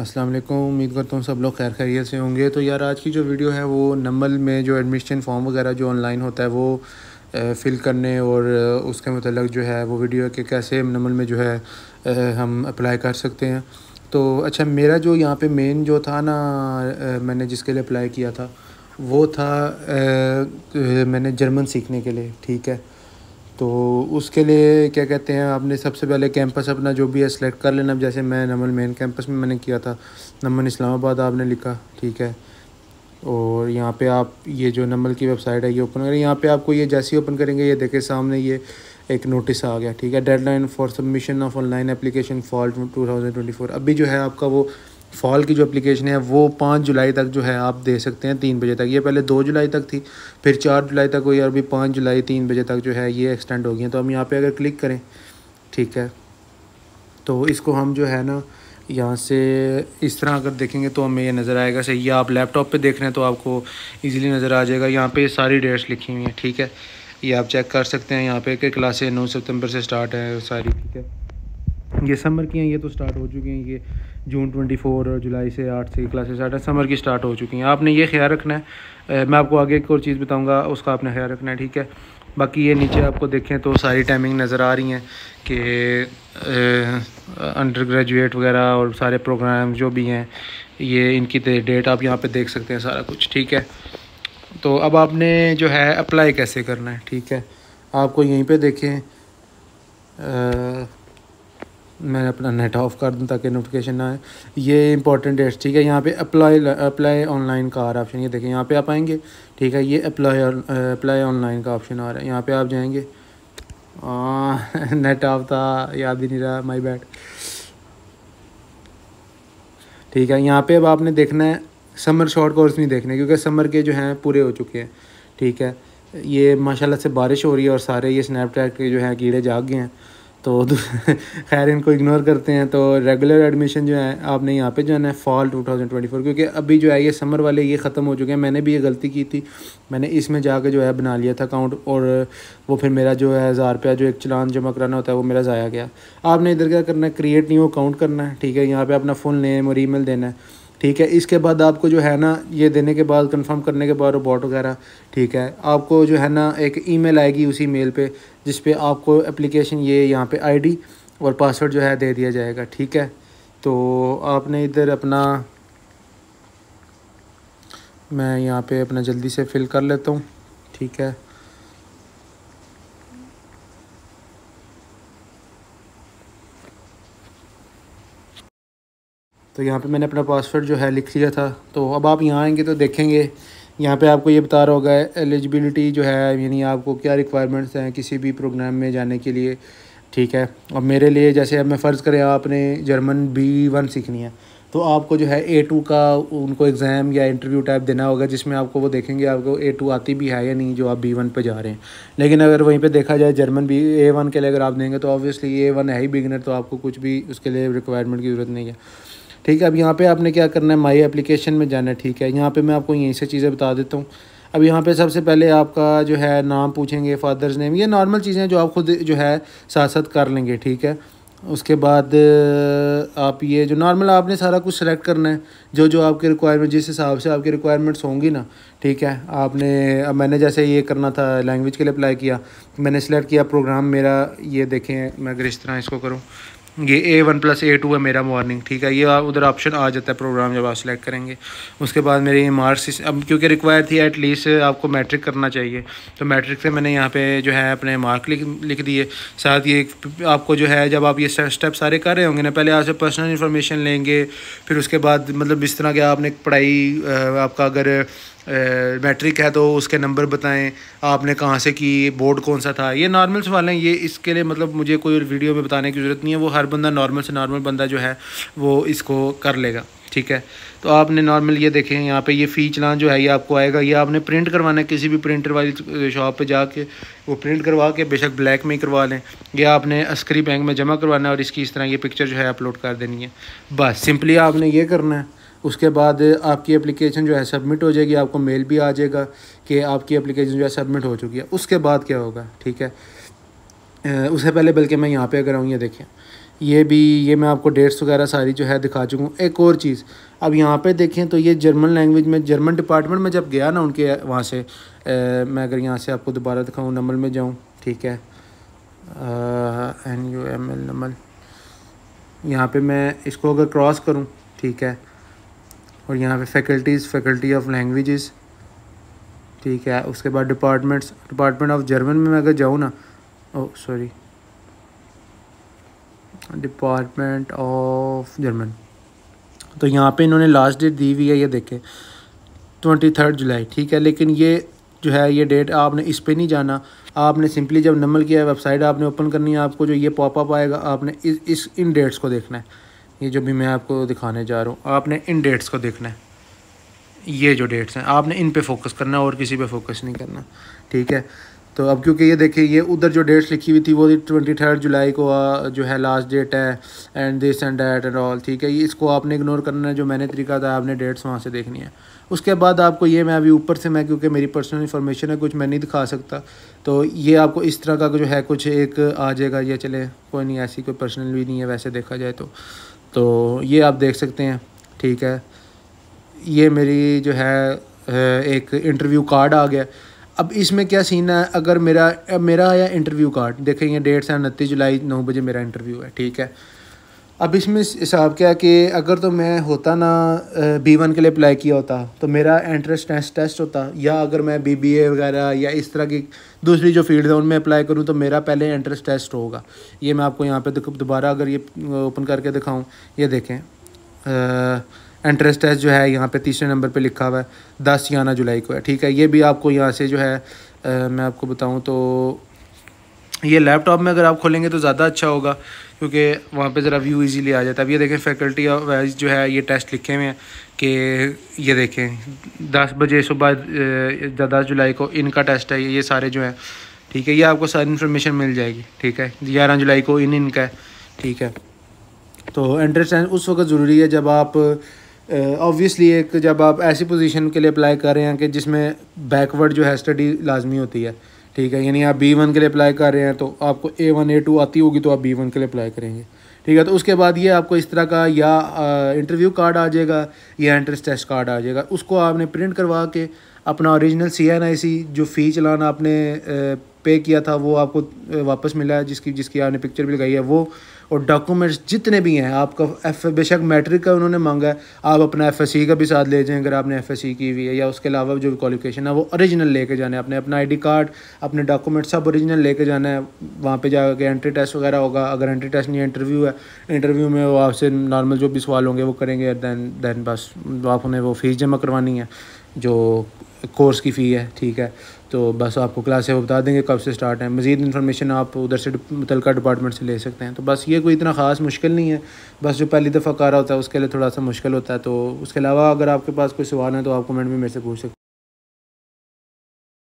अस्सलाम वालेकुम उम्मीद करता हूँ सब लोग खैर खैरियत से होंगे तो यार आज की जो वीडियो है वो नंबल में जो एडमिशन फॉर्म वगैरह जो ऑनलाइन होता है वो फ़िल करने और उसके मतलब जो है वो वीडियो कि कैसे नंबल में जो है हम अप्लाई कर सकते हैं तो अच्छा मेरा जो यहाँ पे मेन जो था ना मैंने जिसके लिए अप्लाई किया था वो था मैंने जर्मन सीखने के लिए ठीक है तो उसके लिए क्या कहते हैं आपने सबसे पहले कैंपस अपना जो भी है सिलेक्ट कर लेना जैसे मैं नमन मेन कैंपस में मैंने किया था नमन इस्लामाबाद आपने लिखा ठीक है और यहाँ पे आप ये जो नमल की वेबसाइट है ये ओपन करें यहाँ पे आपको ये जैसे ही ओपन करेंगे ये देखे सामने ये एक नोटिस आ गया ठीक है deadline for submission of online application fall 2024 अभी जो है आपका वो फॉल की जो अप्लीकेशन है वो पाँच जुलाई तक जो है आप दे सकते हैं तीन बजे तक ये पहले दो जुलाई तक थी फिर चार जुलाई तक हुई और अभी पाँच जुलाई तीन बजे तक जो है ये एक्सटेंड हो गई है तो हम यहाँ पर अगर क्लिक करें ठीक है तो इसको हम जो है ना यहाँ से इस तरह अगर देखेंगे तो हमें ये नज़र आएगा सही आप लैपटॉप पर देख रहे हैं तो आपको ईज़िली नज़र आ जाएगा यहाँ पर सारी डेट्स लिखी हुई हैं ठीक है ये आप चेक कर सकते हैं यहाँ पे कि क्लासें नौ सितंबर से स्टार्ट है सारी ठीक है ये समर की हैं ये तो स्टार्ट हो चुकी हैं ये जून 24 और जुलाई से आठ से क्लासेस स्टार्ट है समर की स्टार्ट हो चुकी हैं आपने ये ख्याल रखना है मैं आपको आगे एक और चीज़ बताऊंगा उसका आपने ख्याल रखना है ठीक है बाकी ये नीचे आपको देखें तो सारी टाइमिंग नज़र आ रही हैं कि अंडर ग्रेजुएट वगैरह और सारे प्रोग्राम जो भी हैं ये इनकी डेट आप यहाँ पर देख सकते हैं सारा कुछ ठीक है तो अब आपने जो है अप्लाई कैसे करना है ठीक है आपको यहीं पर देखें आ, मैंने अपना नेट ऑफ कर दूँ ताकि नोटिफिकेशन ना आए ये इंपॉर्टेंट डेट्स ठीक है यहाँ पे अप्लाई अप्लाई ऑनलाइन का आ रहा ऑप्शन ये देखें यहाँ पे आप आएंगे ठीक है ये अप्लाई अप्लाई ऑनलाइन का ऑप्शन आ रहा है यहाँ पे आप जाएंगे नेट ऑफ था याद भी नहीं रहा माई बैड ठीक है यहाँ पे अब आपने देखना है समर शॉर्ट कोर्स नहीं देखने क्योंकि समर के जो हैं पूरे हो चुके हैं ठीक है ये माशाल्लाह से बारिश हो रही है और सारे ये स्नैपचैट के जो हैं कीड़े जाग गए हैं तो खैर इनको इग्नोर करते हैं तो रेगुलर एडमिशन जो है आपने यहाँ पे जो है ना फॉल 2024 क्योंकि अभी जो है ये समर वाले ये ख़त्म हो चुके हैं मैंने भी ये गलती की थी मैंने इसमें जाके जो है बना लिया था अकाउंट और वो फिर मेरा जो है हज़ार रुपया जो एक चलान जमा कराना होता है वो मेरा ज़ाया गया आपने इधर क्या करना है क्रिएट नहीं हो अकाउंट करना है ठीक है यहाँ पर अपना फुल नेम और ई देना है ठीक है इसके बाद आपको जो है ना ये देने के बाद कंफर्म करने के बाद रोबोट वगैरह ठीक है आपको जो है ना एक ईमेल आएगी उसी मेल पे जिस पे आपको एप्लीकेशन ये यहाँ पे आईडी और पासवर्ड जो है दे दिया जाएगा ठीक है तो आपने इधर अपना मैं यहाँ पे अपना जल्दी से फिल कर लेता हूँ ठीक है तो यहाँ पे मैंने अपना पासवर्ड जो है लिख लिया था तो अब आप यहाँ आएंगे तो देखेंगे यहाँ पे आपको ये बता रहा होगा एलिजिबिलिटी जो है यानी आपको क्या रिक्वायरमेंट्स हैं किसी भी प्रोग्राम में जाने के लिए ठीक है अब मेरे लिए जैसे अब मैं फ़र्ज़ करें आपने जर्मन बी वन सीखनी है तो आपको जो है ए टू का उनको एग्ज़ाम या इंटरव्यू टाइप देना होगा जिसमें आपको वो देखेंगे आपको ए टू आती भी है या नहीं जो आप बी वन पर जा रहे हैं लेकिन अगर वहीं पे देखा जाए जर्मन बी ए वन के लिए अगर आप देंगे तो ऑब्वियसली ए वन है ही बिगनर तो आपको कुछ भी उसके लिए रिक्वायरमेंट की ज़रूरत नहीं है ठीक है अब यहाँ पे आपने क्या करना है माई एप्लीकेशन में जाना है ठीक है यहाँ पे मैं आपको यहीं से चीज़ें बता देता हूँ अब यहाँ पे सबसे पहले आपका जो है नाम पूछेंगे फादर्स नेम ये नॉर्मल चीज़ें जो आप खुद जो है साथ साथ कर लेंगे ठीक है उसके बाद आप ये जो नॉर्मल आपने सारा कुछ सेलेक्ट करना है जो जो आपके रिक्वायरमेंट जिस हिसाब से आपकी रिक्वायरमेंट्स होंगी ना ठीक है आपने अब मैंने जैसे ये करना था लैंग्वेज के लिए अप्लाई किया मैंने सेलेक्ट किया प्रोग्राम मेरा ये देखें मैं अगर इस तरह इसको करूँ ये A one plus A two है मेरा मॉर्निंग ठीक है ये उधर ऑप्शन आ जाता है प्रोग्राम जब आप सेलेक्ट करेंगे उसके बाद मेरी मार्क्स अब क्योंकि रिक्वायर थी एटलीस्ट आपको मैट्रिक करना चाहिए तो मैट्रिक से मैंने यहाँ पे जो है अपने मार्क लिख लिख दिए साथ ये आपको जो है जब आप ये स्टेप सारे कर रहे होंगे ना पहले आपसे पर्सनल इन्फॉर्मेशन लेंगे फिर उसके बाद मतलब इस तरह के आपने पढ़ाई आपका अगर मैट्रिक है तो उसके नंबर बताएं आपने कहाँ से की बोर्ड कौन सा था ये नॉर्मल सवाल हैं ये इसके लिए मतलब मुझे कोई वीडियो में बताने की ज़रूरत नहीं है वो हर बंदा नॉर्मल से नॉर्मल बंदा जो है वो इसको कर लेगा ठीक है तो आपने नॉर्मल ये देखें यहाँ पे ये फ़ी चलान जो है ये आपको आएगा ये आपने प्रिंट करवाना है किसी भी प्रिंटर वाली शॉप पे जाके वो प्रिंट करवा के बेशक ब्लैक में ही करवा लें ये आपने अस्करी बैंक में जमा करवाना है और इसकी इस तरह ये पिक्चर जो है अपलोड कर देनी है बस सिंपली आपने ये करना है उसके बाद आपकी एप्लीकेशन जो है सबमिट हो जाएगी आपको मेल भी आ जाएगा कि आपकी एप्लीकेशन जो है सबमिट हो चुकी है उसके बाद क्या होगा ठीक है उससे पहले बल्कि मैं यहाँ पे अगर आऊँ ये देखें ये भी ये मैं आपको डेट्स वगैरह सारी जो है दिखा चुका हूँ एक और चीज़ अब यहाँ पे देखें तो ये जर्मन लैंग्वेज में जर्मन डिपार्टमेंट में जब गया ना उनके वहाँ से ए, मैं अगर यहाँ से आपको दोबारा दिखाऊँ नमल में जाऊँ ठीक है N U M L NUML यहाँ पे मैं इसको अगर क्रॉस करूँ ठीक है और यहाँ पे फैकल्टीज़ फैकल्टी ऑफ लैंग्वेजेस ठीक है उसके बाद डिपार्टमेंट्स डिपार्टमेंट ऑफ जर्मन में मैं अगर जाऊँ ना oh sorry department of German तो यहाँ पे इन्होंने लास्ट डेट दी हुई है ये देखें ट्वेंटी थर्ड जुलाई ठीक है लेकिन ये जो है ये डेट आपने इस पर नहीं जाना आपने सिंपली जब नमल किया वेबसाइट आपने ओपन करनी है आपको जो ये पॉपअप आएगा आपने इस, इस इन डेट्स को देखना है ये जो भी मैं आपको दिखाने जा रहा हूँ आपने इन डेट्स को देखना है ये जो डेट्स हैं आपने इन पे फोकस करना है और किसी पे फोकस नहीं करना ठीक है तो अब क्योंकि ये देखिए ये उधर जो डेट्स लिखी हुई थी वो ट्वेंटी थर्ड जुलाई को जो है लास्ट डेट है and this and date and all ठीक है ये इसको आपने इग्नोर करना है जो मैंने तरीका था आपने डेट्स वहाँ से देखनी है उसके बाद आपको ये मैं अभी ऊपर से मैं क्योंकि मेरी पर्सनल इन्फॉर्मेशन है कुछ मैं नहीं दिखा सकता तो ये आपको इस तरह का जो है कुछ एक आ जाएगा ये चले कोई नहीं ऐसी कोई पर्सनल भी नहीं है वैसे देखा जाए तो तो ये आप देख सकते हैं ठीक है ये मेरी जो है एक इंटरव्यू कार्ड आ गया अब इसमें क्या सीन है अगर मेरा मेरा आया इंटरव्यू कार्ड देखेंगे डेट्स है उनतीस जुलाई नौ बजे मेरा इंटरव्यू है ठीक है अब इसमें हिसाब क्या कि अगर तो मैं होता ना बी वन के लिए अप्लाई किया होता तो मेरा एंट्रेंस टेस्ट टेस्ट होता या अगर मैं बी बी ए वगैरह या इस तरह की दूसरी जो फील्ड है उनमें अप्लाई करूँ तो मेरा पहले एंट्रेंस टेस्ट होगा ये मैं आपको यहाँ पे दोबारा अगर ये ओपन करके दिखाऊँ ये देखें एंट्रेंस टेस्ट जो है यहाँ पर तीसरे नंबर पर लिखा हुआ है दस याना जुलाई को है ठीक है ये भी आपको यहाँ से जो है आ, मैं आपको बताऊँ तो ये लैपटॉप में अगर आप खोलेंगे तो ज़्यादा अच्छा होगा क्योंकि वहाँ पे ज़रा व्यू इजीली आ जाता है अब ये देखें फैकल्टी वाइज जो है ये टेस्ट लिखे हुए हैं कि ये देखें दस बजे सुबह दस जुलाई को इनका टेस्ट है ये सारे जो हैं ठीक है ये आपको सारी इन्फॉर्मेशन मिल जाएगी ठीक है ग्यारह जुलाई को इन इनका है ठीक है तो एंट्रेंस उस वक्त ज़रूरी है जब आप ऑब्वियसली uh, एक जब आप ऐसी पोजीशन के लिए अप्लाई कर रहे हैं कि जिसमें बैकवर्ड जो है स्टडी लाजमी होती है ठीक है यानी आप बी वन के लिए अप्लाई कर रहे हैं तो आपको ए वन ए टू आती होगी तो आप बी वन के लिए अप्लाई करेंगे ठीक है तो उसके बाद ये आपको इस तरह का या इंटरव्यू कार्ड आ जाएगा या एंट्रेंस टेस्ट कार्ड आ जाएगा उसको आपने प्रिंट करवा के अपना ओरिजिनल सी एन आई सी जो फ़ी चलान आपने पे किया था वो आपको वापस मिला है जिसकी जिसकी आपने पिक्चर भी लगाई है वो और डॉक्यूमेंट्स जितने भी हैं आपका एफ बेशक मैट्रिक का उन्होंने मांगा है आप अपना एफ का भी साथ ले जाएँ अगर आपने एफ की हुई है या उसके अलावा जो भी क्वालिफिकेशन है वो ओरिजिनल लेके जाना है अपने अपना आई कार्ड अपने डॉक्यूमेंट्स सब ओरिजिनल लेके जाना है वहाँ पर जाकर एंट्री टेस्ट वगैरह होगा अगर एंट्री टेस्ट नहीं इंटरव्यू है इंटरव्यू में वो आपसे नॉर्मल जो भी सवाल होंगे वो करेंगे दैन दैन बस आप उन्हें वो फ़ीस जमा करवानी है जो कोर्स की फ़ी है ठीक है तो बस आपको क्लास है वो बता देंगे कब से स्टार्ट है मज़ीद इन्फॉर्मेशन आप उधर से मुतल डिपार्टमेंट से ले सकते हैं तो बस ये कोई इतना ख़ास मुश्किल नहीं है बस जो पहली दफ़ा रहा होता है उसके लिए थोड़ा सा मुश्किल होता है तो उसके अलावा अगर आपके पास कोई सवाल है तो आप कमेंट में मेरे से पूछ सकते